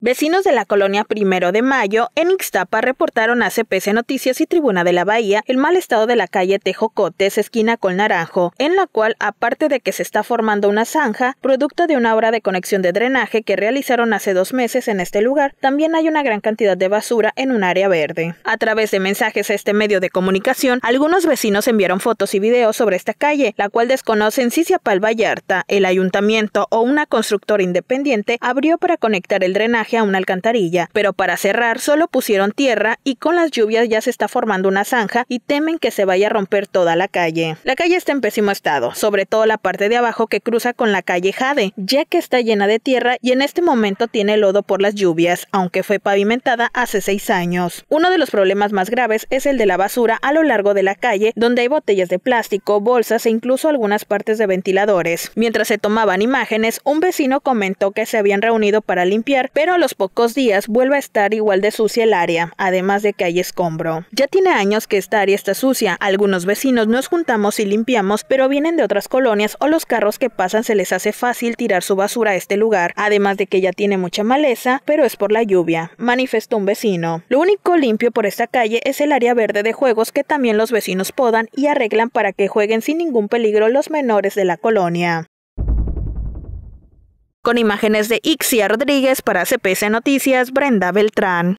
Vecinos de la colonia Primero de Mayo en Ixtapa reportaron a CPC Noticias y Tribuna de la Bahía el mal estado de la calle Tejocotes, esquina con Naranjo, en la cual, aparte de que se está formando una zanja, producto de una obra de conexión de drenaje que realizaron hace dos meses en este lugar, también hay una gran cantidad de basura en un área verde. A través de mensajes a este medio de comunicación, algunos vecinos enviaron fotos y videos sobre esta calle, la cual desconocen si Ciapal Vallarta, el ayuntamiento o una constructora independiente abrió para conectar el drenaje a una alcantarilla, pero para cerrar solo pusieron tierra y con las lluvias ya se está formando una zanja y temen que se vaya a romper toda la calle. La calle está en pésimo estado, sobre todo la parte de abajo que cruza con la calle Jade, ya que está llena de tierra y en este momento tiene lodo por las lluvias, aunque fue pavimentada hace seis años. Uno de los problemas más graves es el de la basura a lo largo de la calle, donde hay botellas de plástico, bolsas e incluso algunas partes de ventiladores. Mientras se tomaban imágenes, un vecino comentó que se habían reunido para limpiar, pero los pocos días vuelve a estar igual de sucia el área, además de que hay escombro. Ya tiene años que esta área está sucia, algunos vecinos nos juntamos y limpiamos, pero vienen de otras colonias o los carros que pasan se les hace fácil tirar su basura a este lugar, además de que ya tiene mucha maleza, pero es por la lluvia, manifestó un vecino. Lo único limpio por esta calle es el área verde de juegos que también los vecinos podan y arreglan para que jueguen sin ningún peligro los menores de la colonia. Con imágenes de Ixia Rodríguez para CPC Noticias, Brenda Beltrán.